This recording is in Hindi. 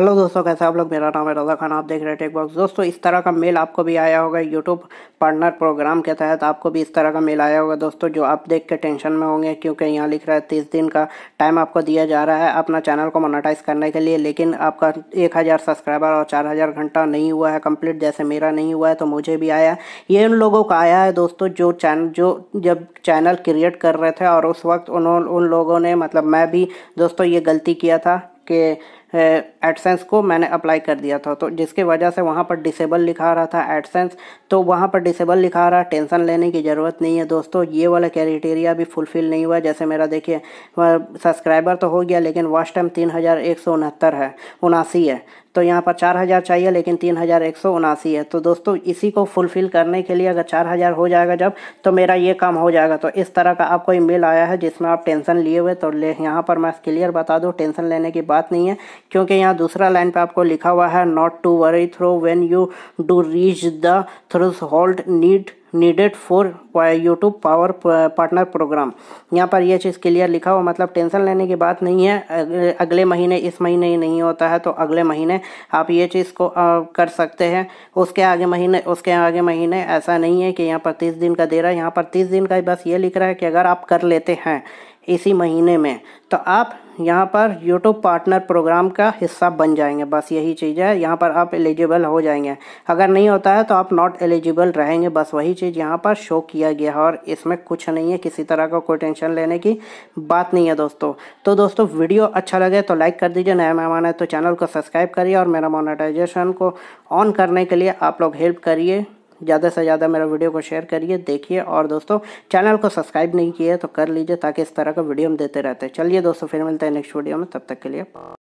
हेलो दोस्तों कैसे आप लोग मेरा नाम है रजा खान आप देख रहे हैं टेक बॉक्स दोस्तों इस तरह का मेल आपको भी आया होगा यूट्यूब पार्टनर प्रोग्राम के तहत आपको भी इस तरह का मेल आया होगा दोस्तों जो आप देख के टेंशन में होंगे क्योंकि यहाँ लिख रहा है तीस दिन का टाइम आपको दिया जा रहा है अपना चैनल को मोनाटाइज करने के लिए लेकिन आपका एक हज़ार सब्सक्राइबर और चार हज़ार घंटा नहीं हुआ है कम्प्लीट जैसे मेरा नहीं हुआ है तो मुझे भी आया ये उन लोगों का आया है दोस्तों जो चैनल जो जब चैनल क्रिएट कर रहे थे और उस वक्त उन उन लोगों ने मतलब मैं भी दोस्तों ये गलती किया था कि एडसेंस को मैंने अप्लाई कर दिया था तो जिसके वजह से वहाँ पर डिसेबल लिखा रहा था एडसेंस तो वहाँ पर डिसेबल लिखा रहा टेंशन लेने की ज़रूरत नहीं है दोस्तों ये वाला क्राइटेरिया भी फुलफ़िल नहीं हुआ जैसे मेरा देखिए सब्सक्राइबर तो हो गया लेकिन वास्ट टाइम तीन हज़ार एक सौ उनहत्तर है उनासी है तो यहाँ पर चार हज़ार चाहिए लेकिन तीन हज़ार एक सौ उनासी है तो दोस्तों इसी को फुलफ़िल करने के लिए अगर चार हज़ार हो जाएगा जब तो मेरा ये काम हो जाएगा तो इस तरह का आपको ईमेल आया है जिसमें आप टेंशन लिए हुए तो ले यहाँ पर मैं क्लियर बता दूँ टेंशन लेने की बात नहीं है क्योंकि यहाँ दूसरा लाइन पे आपको लिखा हुआ है not to worry though when you do reach the threshold need needed for YouTube power partner program यहाँ पर यह चीज़ क्लियर लिखा हुआ मतलब टेंशन लेने की बात नहीं है अगले महीने इस महीने ही नहीं होता है तो अगले महीने आप ये चीज़ को आ, कर सकते हैं उसके आगे महीने उसके आगे महीने ऐसा नहीं है कि यहाँ पर तीस दिन का दे रहा है यहाँ पर तीस दिन का बस ये लिख रहा है कि अगर आप कर लेते हैं इसी महीने में तो आप यहाँ पर यूट्यूब पार्टनर प्रोग्राम का हिस्सा बन जाएंगे बस यही चीज़ है यहाँ पर आप एलिजिबल हो जाएंगे अगर नहीं होता है तो आप नॉट एलिजिबल रहेंगे बस वही चीज़ यहाँ पर शो किया गया है और इसमें कुछ नहीं है किसी तरह का कोई टेंशन लेने की बात नहीं है दोस्तों तो दोस्तों वीडियो अच्छा लगे तो लाइक कर दीजिए नया मेहमान है तो चैनल को सब्सक्राइब करिए और मेरा मोनेटाइजेशन को ऑन करने के लिए आप लोग हेल्प करिए ज़्यादा से ज़्यादा मेरा वीडियो को शेयर करिए देखिए और दोस्तों चैनल को सब्सक्राइब नहीं किया है तो कर लीजिए ताकि इस तरह का वीडियो हम देते रहते हैं चलिए दोस्तों फिर मिलते हैं नेक्स्ट वीडियो में तब तक के लिए